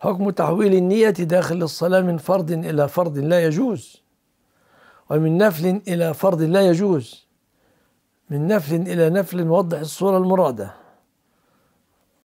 حكم تحويل النية داخل الصلاة من فرض إلى فرض لا يجوز ومن نفل إلى فرض لا يجوز من نفل إلى نفل وضح الصورة المرادة